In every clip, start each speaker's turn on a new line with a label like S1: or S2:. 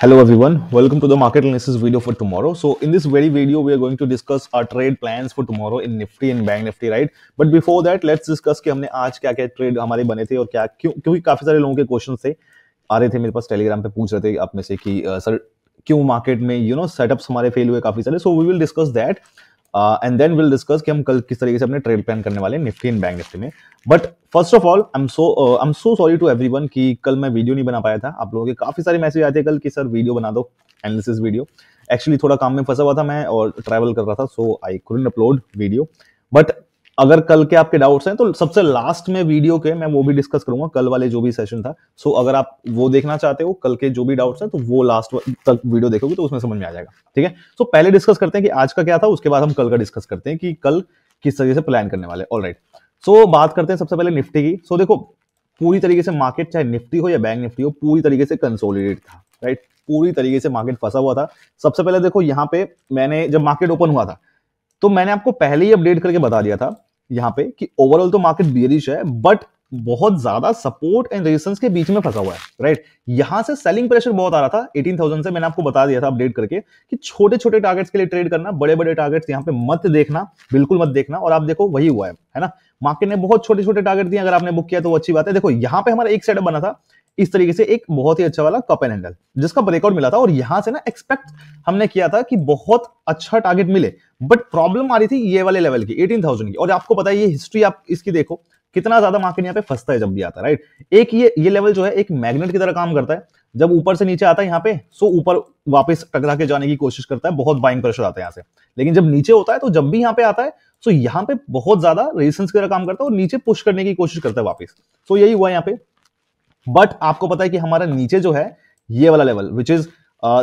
S1: Hello everyone, welcome to the market analysis video for tomorrow. So in this very video, we are going to discuss our trade plans for tomorrow in Nifty and Bank Nifty, right? But before that, let's discuss कि हमने आज क्या क्या trade हमारे बने थे और क्या क्यों क्योंकि काफी सारे लोगों के क्वेश्चन थे आ रहे थे मेरे पास टेलीग्राम पे पूछ रहे थे आप में से कि सर क्यों मार्केट में यू नो सेटअप्स हमारे फेल हुए काफी सारे so we will discuss that and then will discuss कि हम कल किस तरीके से अपने ट्रेड प्लान करने वाले निफ्टी एंड बैंक निफ्टी में but first of all I am so I am so sorry to everyone कि कल मैं वीडियो नहीं बना पाया था आप लोगों के काफ़ी सारे मैसेज आते कल कि सर वीडियो बना दो एनालिसिस वीडियो एक्चुअली थोड़ा काम में फंसा हुआ था मैं और ट्रैवल कर रहा था so I couldn't upload video but अगर कल के आपके डाउट्स हैं तो सबसे लास्ट में वीडियो के मैं वो भी डिस्कस करूंगा कल वाले जो भी सेशन था सो अगर आप वो देखना चाहते हो कल के जो भी डाउट्स हैं तो वो लास्ट तक वीडियो देखोगे तो उसमें समझ में आ जाएगा ठीक है सो पहले डिस्कस करते हैं कि आज का क्या था उसके बाद हम कल का डिस्कस करते हैं कि कल किस तरीके से प्लान करने वाले ऑल राइट सो बात करते हैं सबसे पहले निफ्टी की सो so, देखो पूरी तरीके से मार्केट चाहे निफ्टी हो या बैंक निफ्टी हो पूरी तरीके से कंसोलिडेट था राइट पूरी तरीके से मार्केट फंसा हुआ था सबसे पहले देखो यहाँ पे मैंने जब मार्केट ओपन हुआ था तो मैंने आपको पहले ही अपडेट करके बता दिया था यहाँ पे कि ओवरऑल तो मार्केट बियरिश है बट बहुत ज्यादा सपोर्ट एंड रेजिस्टेंस के बीच में फंसा हुआ है राइट यहां से सेलिंग प्रेशर बहुत आ रहा था 18,000 से मैंने आपको बता दिया था अपडेट करके कि छोटे छोटे टारगेट्स के लिए ट्रेड करना बड़े बड़े टारगेट्स यहाँ पे मत देखना बिल्कुल मत देखना और आप देखो वही हुआ है है ना मार्केट ने बहुत छोटे छोटे टारगेट दिए अगर आपने बुक किया तो अच्छी बात है देखो यहाँ पे हमारा एक सेटअप बना था इस तरीके से एक बहुत ही अच्छा वाला कप एंड हैंडल जिसका ब्रेकआउट मिला था और यहां से ना एक्सपेक्ट हमने किया था कि बहुत अच्छा टारगेट मिले बट प्रॉब्लम आ रही थी ये वाले लेवल की एटीन थाउजेंड की और आपको पता है ये हिस्ट्री आप इसकी देखो कितना ज्यादा मार्केट यहाँ पे फंसता है जब भी आता है राइट एक ये ये लेवल जो है एक मैग्नेट की तरह काम करता है जब ऊपर से नीचे आता है यहाँ पे सो ऊपर वापस टकरा के जाने की कोशिश करता है बहुत बाइंग प्रेशर आता है यहाँ से लेकिन जब नीचे होता है तो जब भी यहाँ पे आता है सो यहाँ पे बहुत ज्यादा रेजिस्टेंस की तरह काम करता है और नीचे पुश करने की कोशिश करता है वापस सो यही हुआ यहाँ पे बट आपको पता है कि हमारा नीचे जो है ये वाला level which is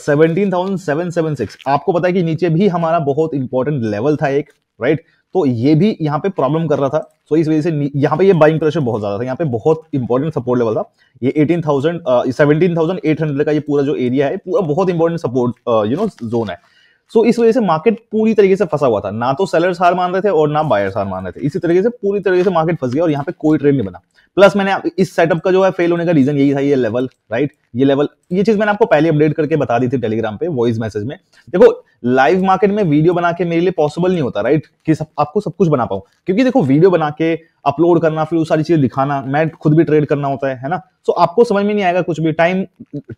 S1: seventeen thousand seven seven six आपको पता है कि नीचे भी हमारा बहुत इंपॉर्टेंट लेवल था एक राइट right? तो ये भी यहाँ पे प्रॉब्लम कर रहा था तो इस वजह से यहाँ पे ये बाइंग प्रेशर बहुत ज्यादा था यहाँ पे बहुत इंपॉर्टेंट सपोर्ट लेवल था ये eighteen thousand seventeen thousand eight hundred का ये पूरा जो एरिया है पूरा बहुत important support you know zone है सो इस वजह से मार्केट पूरी तरीके से फंसा हुआ था ना तो सेलर्स हार मान रहे थे और ना बायर्स हार मान रहे थे इसी तरीके से पूरी तरीके से मार्केट फंस गया और यहाँ पे कोई ट्रेड नहीं बना प्लस मैंने इस सेटअप का जो है फेल होने का रीजन यही था ये लेवल राइट ये लेवल ये चीज मैंने आपको पहले अपडेट करके बता दी थी टेलीग्राम पे वॉइस मैसेज में देखो लाइव मार्केट में वीडियो बना के मेरे लिए पॉसिबल नहीं होता राइट कि सब आपको सब कुछ बना पाऊं क्योंकि देखो वीडियो बना के अपलोड करना फिर वो सारी चीजें दिखाना मैं खुद भी ट्रेड करना होता है है ना सो so, आपको समझ में नहीं आएगा कुछ भी टाइम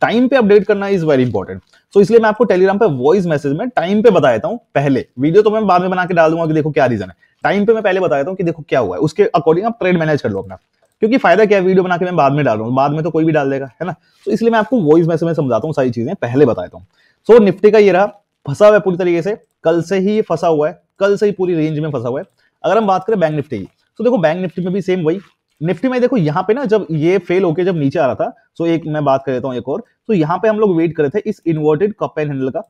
S1: टाइम पे अपडेट करना इज वेरी इंपॉर्टेंट सो इसलिए मैं आपको टेलीग्राम पे वॉइस मैसेज में टाइम पे बता देता हूँ पहले वीडियो तो मैं बाद में बना के डाल दूंगा कि देखो क्या रीजन है टाइम पे मैं पहले बता देता हूँ कि देखो क्या हुआ है उसके अकॉर्डिंग आप ट्रेड मैनेज कर लो अपना क्योंकि फायदा क्या है वीडियो बना के मैं बाद में डाल रहा हूँ बाद में तो कोई भी डाल देगा है ना तो इसलिए मैं आपको वॉइस मैसेज में समझाता हूँ सारी चीजें पहले बताता हूँ सो निफ्टी का ये रहा फंसा हुआ है पूरी तरीके से कल से ही फंसा हुआ है कल से ही पूरी रेंज में फंसा हुआ है अगर हम बात करें बैंक निफ्टी की तो देखो बैंक निफ्टी में भी सेम वही निफ्टी में देखो यहाँ पे ना जब ये फेल होके जब नीचे आ रहा था सो एक मैं बात कर देता हूँ एक और तो यहाँ पे हम लोग वेट करे थे इस इन्वर्टेड कप एंड हैंडल का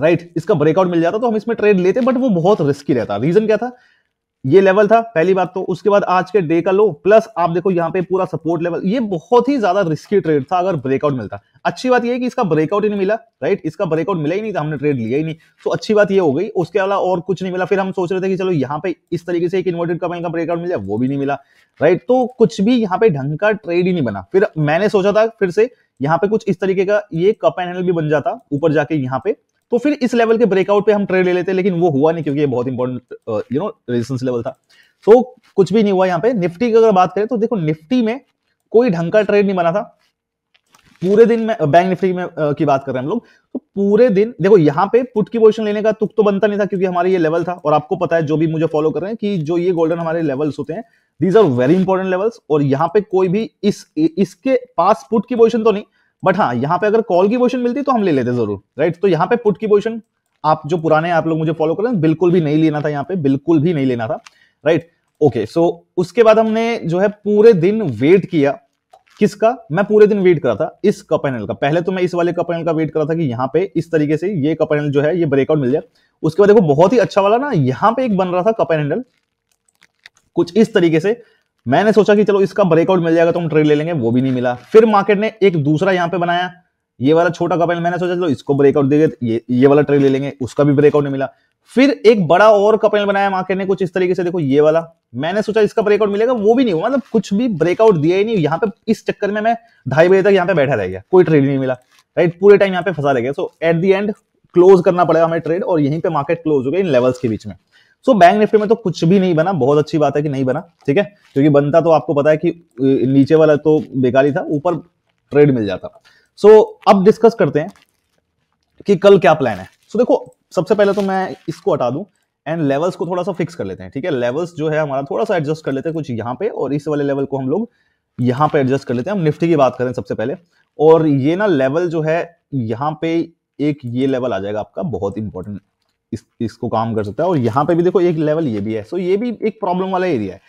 S1: राइट right, इसका ब्रेकआउट मिल जाता तो हम इसमें ट्रेड लेते बट वो बहुत रिस्की रहता रीजन क्या था ये लेवल था पहली बात तो उसके बाद आज के डे का लो प्लस आप देखो यहाँ पे पूरा सपोर्ट लेवल ये बहुत ही ज्यादा रिस्की ट्रेड था अगर ब्रेकआउट मिलता अच्छी बात ये है कि इसका ब्रेकआउट ही नहीं मिला राइट इसका ब्रेकआउट मिला ही नहीं तो हमने ट्रेड लिया ही नहीं तो अच्छी बात ये हो गई उसके अलावा और कुछ नहीं मिला फिर हम सोच रहे थे कि चलो यहाँ पे इस तरीके से एक इन्वर्टेड कमल का ब्रेकआउट मिल जाए वो भी नहीं मिला राइट तो कुछ भी यहाँ पे ढंग का ट्रेड ही नहीं बना फिर मैंने सोचा था फिर से यहाँ पे कुछ इस तरीके का ये कप एंड हैंडल भी बन जाता ऊपर जाके यहाँ पे तो फिर इस लेवल के ब्रेकआउट पे हम ट्रेड ले लेते लेकिन वो हुआ नहीं क्योंकि ये बहुत important you know resistance level था तो so, कुछ भी नहीं हुआ यहाँ पे निफ्टी की अगर बात करें तो देखो निफ्टी में कोई ढंग का ट्रेड नहीं बना था पूरे दिन में बैंक uh, निफ्टी में आ, uh, की बात कर रहे हैं हम लोग तो पूरे दिन देखो यहाँ पे पुट की पोजीशन लेने का तुक तो बनता नहीं था क्योंकि हमारे ये लेवल था और आपको पता है जो भी मुझे फॉलो कर रहे हैं कि जो ये गोल्डन हमारे लेवल्स होते हैं these are very important levels और यहाँ पे कोई भी इस इसके पास पुट की पोजिशन तो नहीं बट हाँ यहाँ पे अगर कॉल की पोजिशन मिलती तो हम ले लेते जरूर राइट तो यहाँ पे पुट की पोजिशन आप जो पुराने आप लोग मुझे फॉलो कर रहे हैं बिल्कुल भी नहीं लेना था यहाँ पे बिल्कुल भी नहीं लेना था राइट ओके सो उसके बाद हमने जो है पूरे दिन वेट किया किसका मैं पूरे दिन वेट करा था इस कप पैनल का पहले तो मैं इस वाले कप पैनल का वेट करा था कि यहाँ पे इस तरीके से ये कप पैनल जो है ये ब्रेकआउट मिल जाए उसके बाद देखो बहुत ही अच्छा वाला ना यहाँ पे एक बन रहा था कप एंड कुछ इस तरीके से मैंने सोचा कि चलो इसका ब्रेकआउट मिल जाएगा तो हम ट्रेड ले लेंगे वो भी नहीं मिला फिर मार्केट ने एक दूसरा यहाँ पे बनाया ये वाला छोटा कपल मैंने सोचा चलो इसको ब्रेकआउट देंगे ये ये वाला ट्रेड ले लेंगे उसका भी ब्रेकआउट नहीं मिला फिर एक बड़ा और कपल बनाया मार्केट ने कुछ इस तरीके से देखो ये वाला मैंने सोचा इसका ब्रेकआउट मिलेगा वो भी नहीं हुआ मतलब कुछ भी ब्रेकआउट दिया ही नहीं यहाँ पे इस चक्कर में मैं ढाई बजे तक यहाँ पे बैठा रह गया कोई ट्रेड नहीं मिला राइट पूरे टाइम यहाँ पे फंसा रह गया so at the end close करना पड़ेगा हमें ट्रेड और यहीं पे मार्केट क्लोज हो गया इन लेवल्स के बीच में सो बैंक निफ्टी में तो कुछ भी नहीं बना बहुत अच्छी बात है कि नहीं बना ठीक है क्योंकि बनता तो आपको पता है कि नीचे वाला तो बेकार ही था ऊपर ट्रेड मिल जाता सो अब डिस्कस करते हैं कि कल क्या प्लान है सो देखो सबसे पहले तो मैं इसको हटा दूं एंड लेवल्स को थोड़ा सा फिक्स कर लेते हैं ठीक है लेवल्स जो है हमारा थोड़ा सा एडजस्ट कर लेते हैं कुछ यहाँ पे और इस वाले लेवल को हम लोग यहाँ पे एडजस्ट कर लेते हैं हम निफ्टी की बात करें सबसे पहले और ये ना लेवल जो है यहाँ पे एक ये लेवल आ जाएगा आपका बहुत इंपॉर्टेंट इस इसको काम कर सकता है और यहाँ पे भी देखो एक लेवल ये भी है सो ये भी एक प्रॉब्लम वाला एरिया है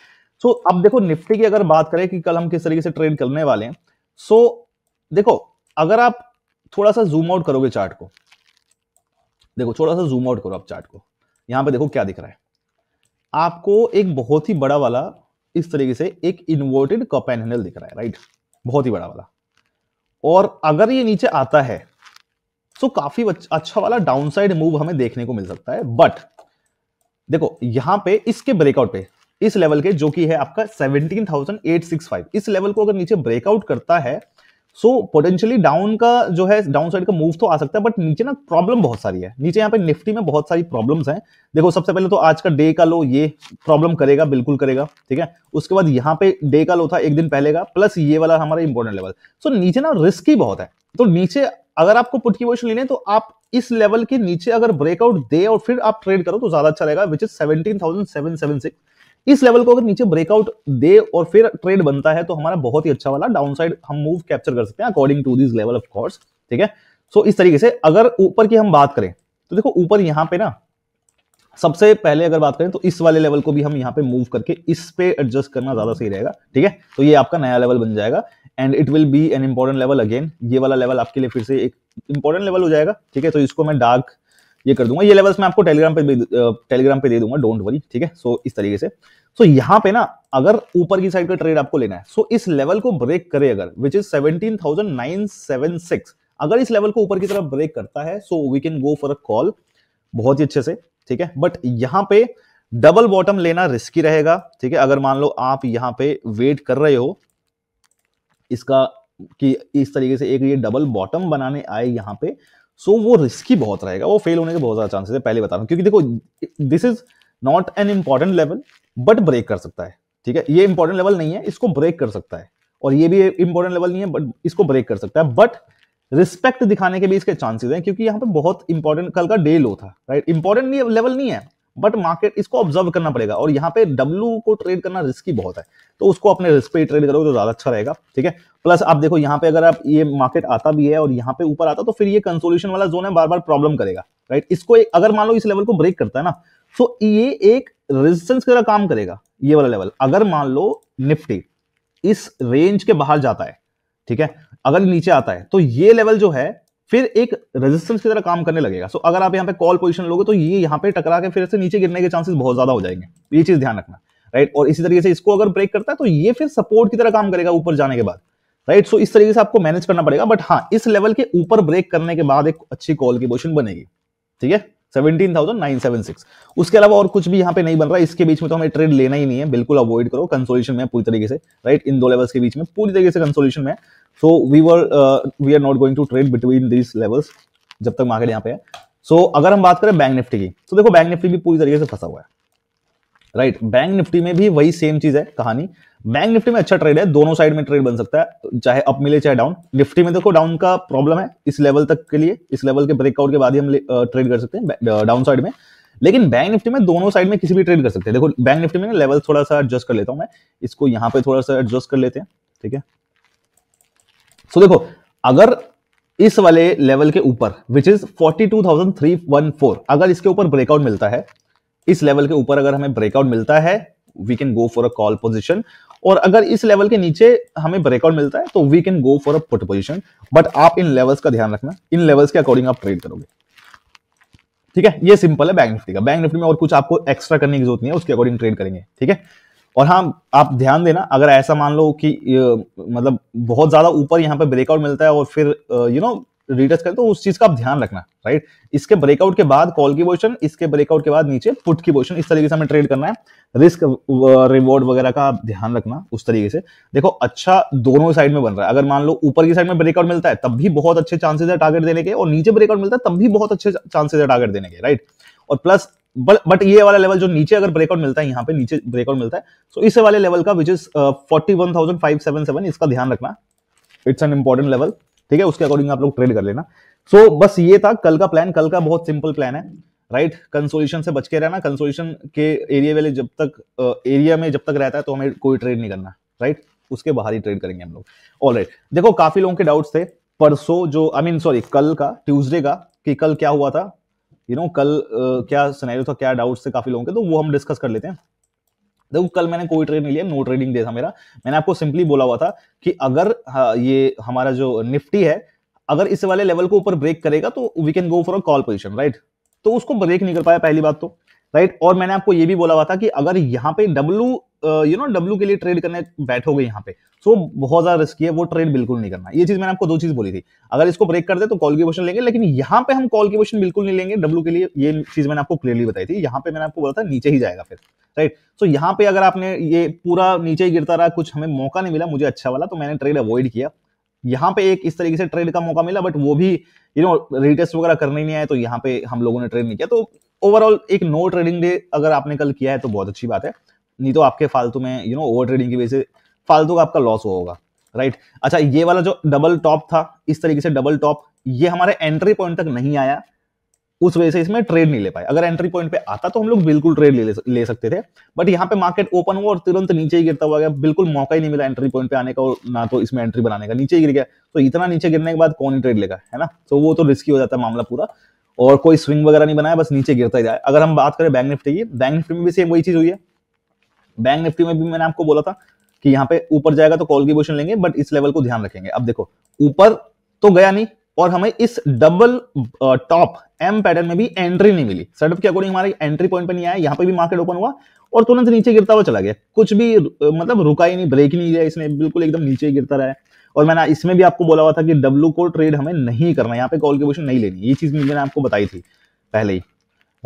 S1: सो अब देखो निफ्टी की अगर बात करें कि कल हम किस तरीके से ट्रेड करने वाले हैं सो देखो अगर आप थोड़ा सा जूम आउट करोगे चार्ट को देखो थोड़ा सा जूम आउट करो आप चार्ट को यहाँ पे देखो क्या दिख रहा है आपको एक बहुत ही बड़ा वाला इस तरीके से एक इन्वर्टेड कप एंड हैंडल दिख रहा है राइट बहुत ही बड़ा वाला और अगर ये नीचे आता है सो so, काफी अच्छा वाला डाउन साइड मूव हमें देखने को मिल सकता है बट देखो यहां पे इसके ब्रेकआउट पे इस लेवल के जो कि है आपका 17,865 इस लेवल को अगर नीचे ब्रेकआउट करता है सो पोटेंशियली डाउन का जो है डाउन साइड का मूव तो आ सकता है बट नीचे ना प्रॉब्लम बहुत सारी है नीचे यहाँ पे निफ्टी में बहुत सारी प्रॉब्लम्स हैं देखो सबसे पहले तो आज का डे का लो ये प्रॉब्लम करेगा बिल्कुल करेगा ठीक है उसके बाद यहाँ पे डे का लो था एक दिन पहले का प्लस ये वाला हमारा इंपॉर्टेंट लेवल सो नीचे ना रिस्क ही बहुत है तो नीचे अगर आपको पुट की पोजिशन लेने तो आप इस लेवल के नीचे अगर ब्रेकआउट दे और फिर आप ट्रेड करो तो ज्यादा अच्छा रहेगा विच इज सेवेंटीन इस लेवल को अगर नीचे ब्रेकआउट दे और फिर ट्रेड बनता है तो हमारा बहुत ही अच्छा वाला डाउनसाइड हम मूव कैप्चर कर सकते हैं according to this level of course ठीक है सो so, इस तरीके से अगर ऊपर की हम बात करें तो देखो ऊपर यहां पे ना सबसे पहले अगर बात करें तो इस वाले लेवल को भी हम यहाँ पे मूव करके इस पे एडजस्ट करना ज्यादा सही रहेगा ठीक है तो ये आपका नया लेवल बन जाएगा and it will be an important level again ये वाला लेवल आपके लिए फिर से एक इंपॉर्टेंट लेवल हो जाएगा ठीक है तो इसको मैं डार्क ये कर दूंगा ये लेवल्स मैं आपको टेलीग्राम पे टेलीग्राम पे दे दूंगा डोंट वरी ठीक है सो इस तरीके से सो so, यहाँ पे ना अगर ऊपर की साइड का ट्रेड आपको लेना है सो so, इस लेवल को ब्रेक करे अगर विच इज सेवनटीन अगर इस लेवल को ऊपर की तरफ ब्रेक करता है so we can go for a call बहुत ही अच्छे से ठीक है बट यहां पे डबल बॉटम लेना रिस्की रहेगा ठीक है अगर मान लो आप यहां पे वेट कर रहे हो इसका कि इस तरीके से एक ये डबल बॉटम बनाने आए यहां पे सो वो रिस्की बहुत रहेगा वो फेल होने के बहुत ज्यादा चांसेस है पहले बता रहा हूं क्योंकि देखो this is not an important level but break कर सकता है ठीक है ये इंपॉर्टेंट लेवल नहीं है इसको ब्रेक कर सकता है और ये भी इंपॉर्टेंट लेवल नहीं है बट इसको ब्रेक कर सकता है बट रिस्पेक्ट दिखाने के भी इसके चांसेस हैं क्योंकि यहाँ पे बहुत इंपॉर्टेंट कल का डे लो था राइट इंपॉर्टेंट नहीं लेवल नहीं है बट मार्केट इसको ऑब्जर्व करना पड़ेगा और यहाँ पे डब्ल्यू को ट्रेड करना रिस्की बहुत है तो उसको अपने रिस्क पे ट्रेड करोगे तो ज्यादा अच्छा रहेगा ठीक है प्लस आप देखो यहाँ पे अगर आप ये मार्केट आता भी है और यहाँ पे ऊपर आता तो फिर ये कंसोल्यूशन वाला जोन है बार बार प्रॉब्लम करेगा राइट इसको एक, अगर मान लो इस लेवल को ब्रेक करता है ना तो ये एक रेजिस्टेंस की तरह काम करेगा ये वाला लेवल अगर मान लो निफ्टी इस रेंज के बाहर जाता है ठीक है अगर नीचे आता है तो ये लेवल जो है फिर एक रेजिस्टेंस की तरह काम करने लगेगा सो so, अगर आप यहाँ पे कॉल पोजीशन लोगे तो ये यहाँ पे टकरा के फिर से नीचे गिरने के चांसेस बहुत ज्यादा हो जाएंगे ये चीज ध्यान रखना राइट और इसी तरीके से इसको अगर ब्रेक करता है तो ये फिर सपोर्ट की तरह काम करेगा ऊपर जाने के बाद राइट सो so, इस तरीके से आपको मैनेज करना पड़ेगा बट हाँ इस लेवल के ऊपर ब्रेक करने के बाद एक अच्छी कॉल की पोजिशन बनेगी ठीक है सिक्स उसके अलावा और कुछ भी यहाँ पे नहीं बन रहा है इसके बीच में तो हमें ट्रेड लेना ही नहीं है बिल्कुल अवॉइड करो कंसोलेशन में पूरी तरीके से राइट इन दो लेवल्स के बीच में पूरी तरीके से कंसोलेशन में so we were we are not going to trade between this levels जब तक मार्केट यहाँ पे है सो so, अगर हम बात करें बैंक निफ्टी की तो so, देखो बैंक निफ्टी भी पूरी तरीके से फंसा हुआ है राइट right, बैंक निफ्टी में भी वही सेम चीज है कहानी बैंक निफ्टी में अच्छा ट्रेड है दोनों साइड में ट्रेड बन सकता है तो चाहे अप मिले चाहे डाउन निफ्टी में देखो डाउन का प्रॉब्लम है इस लेवल तक के लिए इस लेवल के ब्रेकआउट के बाद ही हम ट्रेड कर सकते हैं डाउन साइड में लेकिन बैंक निफ्टी में दोनों साइड में किसी भी ट्रेड कर सकते हैं देखो बैंक निफ्टी में लेवल थोड़ा सा एडजस्ट कर लेता हूं मैं इसको यहाँ पे थोड़ा सा एडजस्ट कर लेते हैं ठीक है सो देखो अगर इस वाले लेवल के ऊपर विच इज 42,314 अगर इसके ऊपर ब्रेकआउट मिलता है इस लेवल के ऊपर अगर हमें ब्रेकआउट मिलता है we can go for a call position और अगर इस लेवल के नीचे हमें ब्रेकआउट मिलता है तो we can go for a put position but आप इन लेवल्स का ध्यान रखना इन लेवल्स के अकॉर्डिंग आप ट्रेड करोगे ठीक है ये सिंपल है बैंक निफ्टी का बैंक निफ्टी में और कुछ आपको एक्स्ट्रा करने की जरूरत नहीं है उसके अकॉर्डिंग ट्रेड करेंगे ठीक है और हाँ आप ध्यान देना अगर ऐसा मान लो कि मतलब बहुत ज्यादा ऊपर यहाँ पे ब्रेकआउट मिलता है और फिर यू नो रिटर्स करें तो उस चीज का आप ध्यान रखना राइट इसके ब्रेकआउट के बाद कॉल की पोजिशन इसके ब्रेकआउट के बाद नीचे पुट की पोजिशन इस तरीके से हमें ट्रेड करना है रिस्क रिवॉर्ड वगैरह का आप ध्यान रखना उस तरीके से देखो अच्छा दोनों साइड में बन रहा है अगर मान लो ऊपर की साइड में ब्रेकआउट मिलता है तब भी बहुत अच्छे चांसेस है टारगेट देने के और नीचे ब्रेकआउट मिलता है तब भी बहुत अच्छे चांसेस है टारगेट देने के राइट और प्लस बट ये वाला लेवल जो नीचे अगर ब्रेकआउट मिलता है यहाँ पे नीचे ब्रेकआउट मिलता है सो so इस वाले लेवल का which is forty one thousand five seven seven इसका ध्यान रखना इट्स एन इंपॉर्टेंट लेवल ठीक है उसके अकॉर्डिंग आप लोग ट्रेड कर लेना सो so, बस ये था कल का प्लान कल का बहुत सिंपल प्लान है राइट right? कंसोलेशन से बच के रहना कंसोलेशन के एरिया वाले जब तक एरिया uh, में जब तक रहता है तो हमें कोई ट्रेड नहीं करना राइट right? उसके बाहर ही ट्रेड करेंगे हम लोग ऑल right. देखो काफी लोगों के डाउट्स थे परसों जो आई मीन सॉरी कल का ट्यूजडे का कि कल क्या हुआ था यू नो कल uh, क्या सुनाई था क्या डाउट्स थे काफी लोगों के तो वो हम डिस्कस कर लेते हैं देखो कल मैंने कोई ट्रेड नहीं लिया नो ट्रेडिंग डे था मेरा मैंने आपको सिंपली बोला हुआ था कि अगर हाँ, ये हमारा जो निफ्टी है अगर इस वाले लेवल को ऊपर ब्रेक करेगा तो we can go for a call position right तो उसको ब्रेक नहीं कर पाया पहली बात तो राइट और मैंने आपको ये भी बोला हुआ था कि अगर यहाँ पे डब्ल्यू यू नो डब्ल्यू के लिए ट्रेड करने बैठोगे यहाँ पे सो so, बहुत ज्यादा रिस्की है वो ट्रेड बिल्कुल नहीं करना ये चीज मैंने आपको दो चीज बोली थी अगर इसको ब्रेक कर दे तो कॉल की क्वेश्चन लेंगे लेकिन यहाँ पे हम कॉल की क्वेश्चन बिल्कुल नहीं लेंगे डब्ल्यू के लिए ये चीज मैंने आपको क्लियरली बताई थी यहाँ पे मैंने आपको बोला था नीचे ही जाएगा फिर राइट सो यहाँ पे अगर आपने ये पूरा नीचे ही गिरता रहा कुछ हमें मौका नहीं मिला मुझे अच्छा वाला तो मैंने ट्रेड अवॉइड किया यहाँ पे एक इस तरीके से ट्रेड का मौका मिला बट वो भी यू नो रिटेस्ट वगैरह करने नहीं आए तो यहाँ पे हम लोगों ने ट्रेड नहीं किया तो ओवरऑल एक नो ट्रेडिंग डे अगर आपने कल किया है तो बहुत अच्छी बात है नहीं तो आपके फालतू में यू नो ओवर ट्रेडिंग की वजह से फालतू का आपका लॉस होगा राइट अच्छा ये वाला जो डबल टॉप था इस तरीके से डबल टॉप ये हमारे एंट्री पॉइंट तक नहीं आया उस वजह से इसमें ट्रेड नहीं ले पाए अगर एंट्री पॉइंट पे आता तो हम लोग बिल्कुल ट्रेड ले, ले सकते थे बट यहाँ पे मार्केट ओपन हुआ और तुरंत नीचे ही गिरता हुआ गया बिल्कुल मौका ही नहीं मिला एंट्री पॉइंट पे आने का और ना तो इसमें एंट्री बनाने का नीचे ही गिर गया तो इतना नीचे गिरने के बाद कौन ही ट्रेड लेगा है ना तो वो तो रिस्की हो जाता है मामला पूरा और कोई स्विंग वगैरह नहीं बनाया बस नीचे गिरता ही जाए अगर हम बात करें बैंक निफ्टी की बैंक निफ्टी में भी सेम वही चीज हुई है बैंक निफ्टी में भी मैंने आपको बोला था कि यहाँ पे ऊपर जाएगा तो कॉल की पोजिशन लेंगे बट इस लेवल को ध्यान रखेंगे अब देखो ऊपर तो गया नहीं और हमें इस डबल टॉप एम पैटर्न में भी एंट्री नहीं मिली सेटअप के अकॉर्डिंग हमारे एंट्री पॉइंट पर नहीं आया यहाँ पे भी मार्केट ओपन हुआ और तुरंत नीचे गिरता हुआ चला गया कुछ भी मतलब रुका ही नहीं ब्रेक नहीं गया इसने बिल्कुल एकदम नीचे ही गिरता रहा है और मैंने इसमें भी आपको बोला हुआ था कि डब्लू को ट्रेड हमें नहीं करना यहाँ पे कॉल की पोजिशन नहीं लेनी ये चीज मैंने आपको बताई थी पहले ही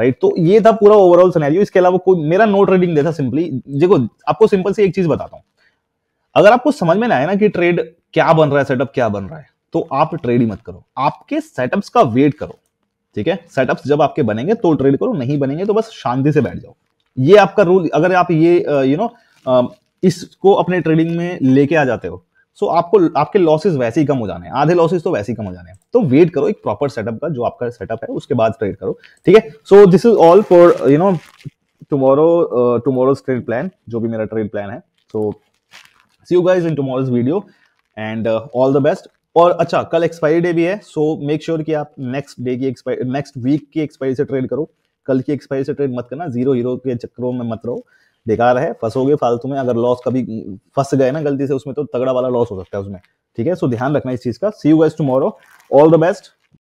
S1: राइट तो ये था पूरा ओवरऑल सिनेरियो इसके अलावा कोई मेरा नोट रीडिंग देता सिंपली देखो आपको सिंपल से एक चीज बताता हूँ अगर आपको समझ में ना आए ना कि ट्रेड क्या बन रहा है सेटअप क्या बन रहा है तो आप ट्रेड ही मत करो आपके सेटअप्स का वेट करो ठीक है सेटअप्स जब आपके बनेंगे तो ट्रेड करो नहीं बनेंगे तो बस शांति से बैठ जाओ ये आपका रूल अगर आप ये यू नो इसको अपने ट्रेडिंग में लेके आ जाते हो सो आपको आपके लॉसेज वैसे ही कम हो जाने हैं आधे लॉसेज तो वैसे ही कम हो जाने हैं तो वेट करो एक प्रॉपर सेटअप का जो आपका सेटअप है उसके बाद ट्रेड करो ठीक है so this is all for you know tomorrow tomorrow trade plan जो भी मेरा ट्रेड प्लान है so see you guys in tomorrow's video and all the best और अच्छा कल एक्सपायरी डे भी है सो मेक श्योर कि आप नेक्स्ट डे की एक्सपायरी नेक्स्ट वीक की एक्सपायरी से ट्रेड करो कल की एक्सपायरी से ट्रेड मत करना जीरो हीरो के चक्करों में मत रहो बेकार है फंसोगे फालतू में अगर लॉस कभी फंस गए ना गलती से उसमें तो तगड़ा वाला लॉस हो सकता है उसमें ठीक है सो ध्यान रखना इस चीज का see you guys tomorrow all the best